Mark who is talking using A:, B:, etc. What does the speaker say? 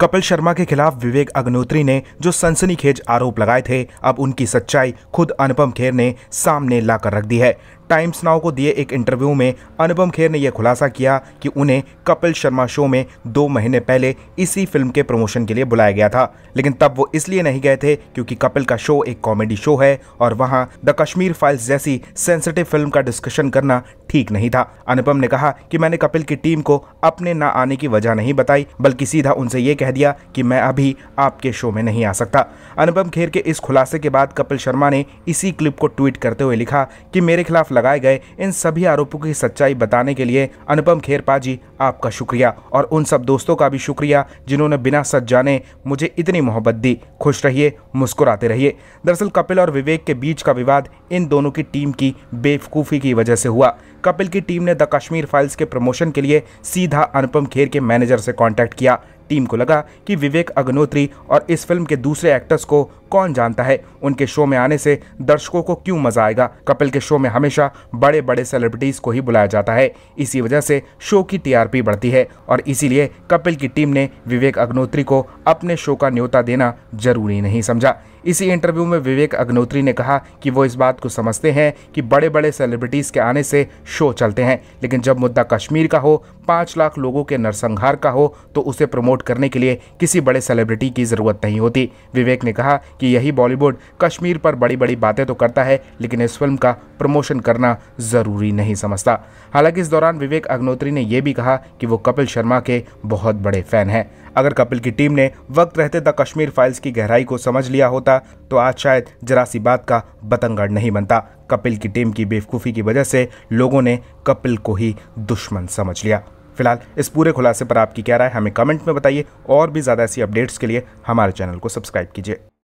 A: कपिल शर्मा के खिलाफ विवेक अग्नोत्री ने जो सनसनीखेज आरोप लगाए थे अब उनकी सच्चाई खुद अनुपम खेर ने सामने लाकर रख दी है टाइम्स नाउ को दिए एक इंटरव्यू में अनुपम खेर ने यह खुलासा किया कि उन्हें कपिल शर्मा शो में दो महीने पहले इसी फिल्म के प्रमोशन के लिए बुलाया गया था लेकिन तब वो इसलिए नहीं गए थे क्योंकि कपिल का शो एक कॉमेडी शो है और वहाँ द कश्मीर फाइल्स जैसी सेंसिटिव फिल्म का डिस्कशन करना ठीक नहीं था अनुपम ने कहा कि मैंने कपिल की टीम को अपने ना आने की वजह नहीं बताई बल्कि सीधा उनसे ये कह दिया कि मैं अभी आपके शो में नहीं आ सकता अनुपम खेर के इस खुलासे के बाद कपिल शर्मा ने इसी क्लिप को ट्वीट करते हुए लिखा कि मेरे खिलाफ लगाए गए इन सभी आरोपों की सच्चाई बताने के लिए अनुपम खेर पाजी आपका शुक्रिया और उन सब दोस्तों का भी शुक्रिया जिन्होंने बिना सच जाने मुझे इतनी मोहब्बत दी खुश रहिए मुस्कुराते रहिए दरअसल कपिल और विवेक के बीच का विवाद इन दोनों की टीम की बेवकूफ़ी की वजह से हुआ कपिल की टीम ने द कश्मीर फाइल्स के प्रमोशन के लिए सीधा अनुपम खेर के मैनेजर से कॉन्टैक्ट किया टीम को लगा कि विवेक अग्नोत्री और इस फिल्म के दूसरे एक्टर्स को कौन जानता है उनके शो में आने से दर्शकों को क्यों मजा आएगा कपिल के शो में हमेशा बड़े बड़े सेलिब्रिटीज को ही बुलाया जाता है इसी वजह से शो की टीआरपी बढ़ती है और इसीलिए कपिल की टीम ने विवेक अग्नोत्री को अपने शो का न्योता देना जरूरी नहीं समझा इसी इंटरव्यू में विवेक अग्नोत्री ने कहा कि वो इस बात को समझते हैं कि बड़े बड़े सेलिब्रिटीज़ के आने से शो चलते हैं लेकिन जब मुद्दा कश्मीर का हो पाँच लाख लोगों के नरसंहार का हो तो उसे प्रमोट करने के लिए किसी बड़े सेलिब्रिटी की ज़रूरत नहीं होती विवेक ने कहा कि यही बॉलीवुड कश्मीर पर बड़ी बड़ी बातें तो करता है लेकिन इस फिल्म का प्रमोशन करना ज़रूरी नहीं समझता हालांकि इस दौरान विवेक अग्नोत्री ने यह भी कहा कि वो कपिल शर्मा के बहुत बड़े फ़ैन हैं अगर कपिल की टीम ने वक्त रहते द कश्मीर फाइल्स की गहराई को समझ लिया होता तो आज शायद जरा सी बात का बतंगड़ नहीं बनता कपिल की टीम की बेवकूफ़ी की वजह से लोगों ने कपिल को ही दुश्मन समझ लिया फिलहाल इस पूरे खुलासे पर आपकी क्या राय हमें कमेंट में बताइए और भी ज़्यादा ऐसी अपडेट्स के लिए हमारे चैनल को सब्सक्राइब कीजिए